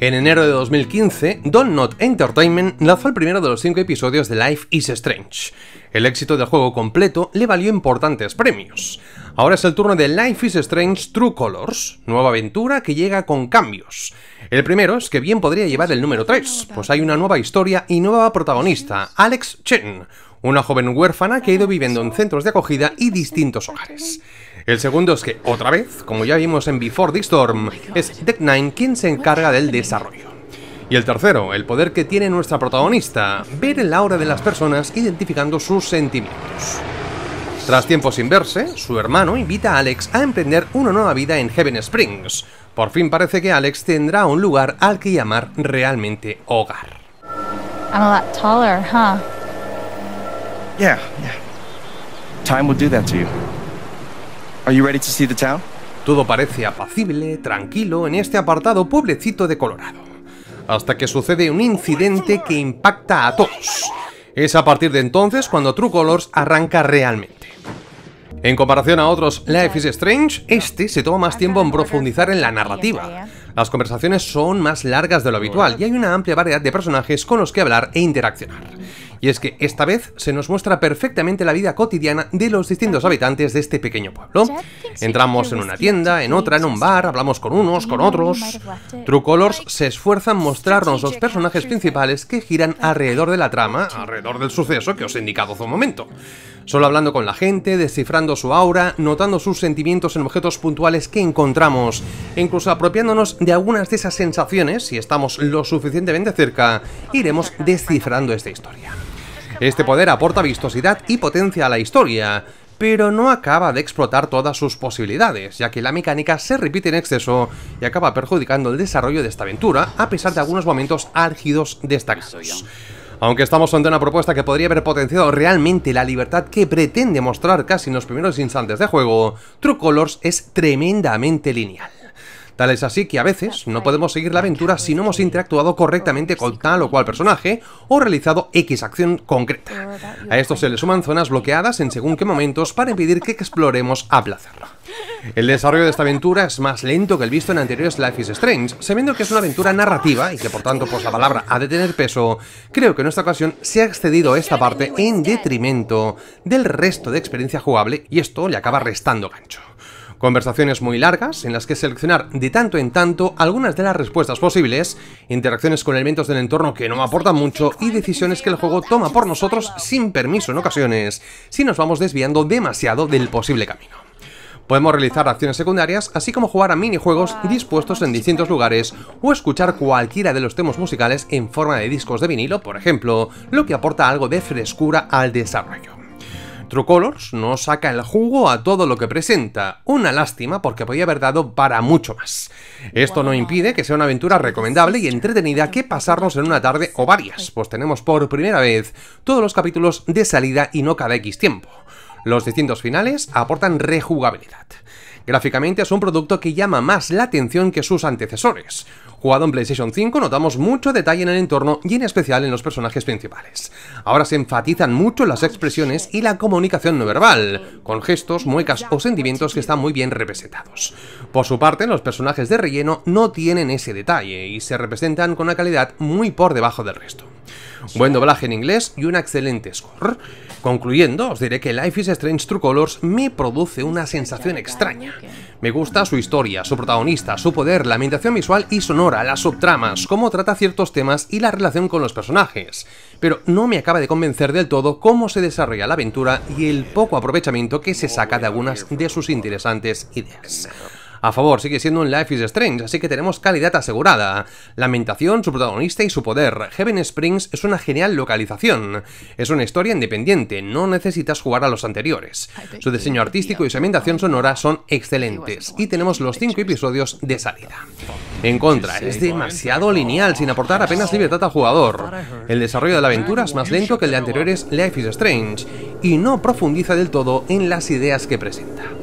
En enero de 2015, Don Entertainment lanzó el primero de los cinco episodios de Life is Strange. El éxito del juego completo le valió importantes premios. Ahora es el turno de Life is Strange True Colors, nueva aventura que llega con cambios. El primero es que bien podría llevar el número 3, pues hay una nueva historia y nueva protagonista, Alex Chen, una joven huérfana que ha ido viviendo en centros de acogida y distintos hogares. El segundo es que, otra vez, como ya vimos en Before the Storm, es Deck Nine quien se encarga del desarrollo. Y el tercero, el poder que tiene nuestra protagonista, ver el aura de las personas identificando sus sentimientos. Tras tiempo sin verse, su hermano invita a Alex a emprender una nueva vida en Heaven Springs. Por fin parece que Alex tendrá un lugar al que llamar realmente hogar. I'm a lot taller, huh? yeah. Time will do that to you. ¿Estás you ready to see the Todo parece apacible, tranquilo en este apartado pueblecito de Colorado. Hasta que sucede un incidente que impacta a todos. Es a partir de entonces cuando True Colors arranca realmente. En comparación a otros Life is Strange, este se toma más tiempo en profundizar en la narrativa, las conversaciones son más largas de lo habitual y hay una amplia variedad de personajes con los que hablar e interaccionar. Y es que esta vez se nos muestra perfectamente la vida cotidiana de los distintos habitantes de este pequeño pueblo. Entramos en una tienda, en otra, en un bar, hablamos con unos, con otros. True Colors se esfuerza en mostrarnos los personajes principales que giran alrededor de la trama, alrededor del suceso que os he indicado hace un momento. Solo hablando con la gente, descifrando su aura, notando sus sentimientos en objetos puntuales que encontramos, e incluso apropiándonos de algunas de esas sensaciones, si estamos lo suficientemente cerca, iremos descifrando esta historia. Este poder aporta vistosidad y potencia a la historia, pero no acaba de explotar todas sus posibilidades, ya que la mecánica se repite en exceso y acaba perjudicando el desarrollo de esta aventura, a pesar de algunos momentos álgidos destacados. Aunque estamos ante una propuesta que podría haber potenciado realmente la libertad que pretende mostrar casi en los primeros instantes de juego, True Colors es tremendamente lineal. Tal es así que a veces no podemos seguir la aventura si no hemos interactuado correctamente con tal o cual personaje o realizado X acción concreta. A esto se le suman zonas bloqueadas en según qué momentos para impedir que exploremos a placer. El desarrollo de esta aventura es más lento que el visto en anteriores Life is Strange, sabiendo que es una aventura narrativa y que por tanto pues la palabra ha de tener peso, creo que en esta ocasión se ha excedido esta parte en detrimento del resto de experiencia jugable y esto le acaba restando gancho. Conversaciones muy largas en las que seleccionar de tanto en tanto algunas de las respuestas posibles, interacciones con elementos del entorno que no aportan mucho y decisiones que el juego toma por nosotros sin permiso en ocasiones, si nos vamos desviando demasiado del posible camino. Podemos realizar acciones secundarias, así como jugar a minijuegos dispuestos en distintos lugares o escuchar cualquiera de los temas musicales en forma de discos de vinilo, por ejemplo, lo que aporta algo de frescura al desarrollo. Colors no saca el jugo a todo lo que presenta. Una lástima porque podía haber dado para mucho más. Esto no impide que sea una aventura recomendable y entretenida que pasarnos en una tarde o varias, pues tenemos por primera vez todos los capítulos de salida y no cada X tiempo. Los distintos finales aportan rejugabilidad. Gráficamente es un producto que llama más la atención que sus antecesores. Jugado en PlayStation 5, notamos mucho detalle en el entorno y en especial en los personajes principales. Ahora se enfatizan mucho las expresiones y la comunicación no verbal, con gestos, muecas o sentimientos que están muy bien representados. Por su parte, los personajes de relleno no tienen ese detalle y se representan con una calidad muy por debajo del resto. Buen doblaje en inglés y un excelente score. Concluyendo, os diré que Life is Strange True Colors me produce una sensación extraña. Me gusta su historia, su protagonista, su poder, la ambientación visual y sonora, las subtramas, cómo trata ciertos temas y la relación con los personajes. Pero no me acaba de convencer del todo cómo se desarrolla la aventura y el poco aprovechamiento que se saca de algunas de sus interesantes ideas. A favor, sigue siendo un Life is Strange, así que tenemos calidad asegurada. Lamentación, su protagonista y su poder. Heaven Springs es una genial localización. Es una historia independiente, no necesitas jugar a los anteriores. Su diseño artístico y su ambientación sonora son excelentes. Y tenemos los 5 episodios de salida. En contra, es demasiado lineal, sin aportar apenas libertad al jugador. El desarrollo de la aventura es más lento que el de anteriores Life is Strange, y no profundiza del todo en las ideas que presenta.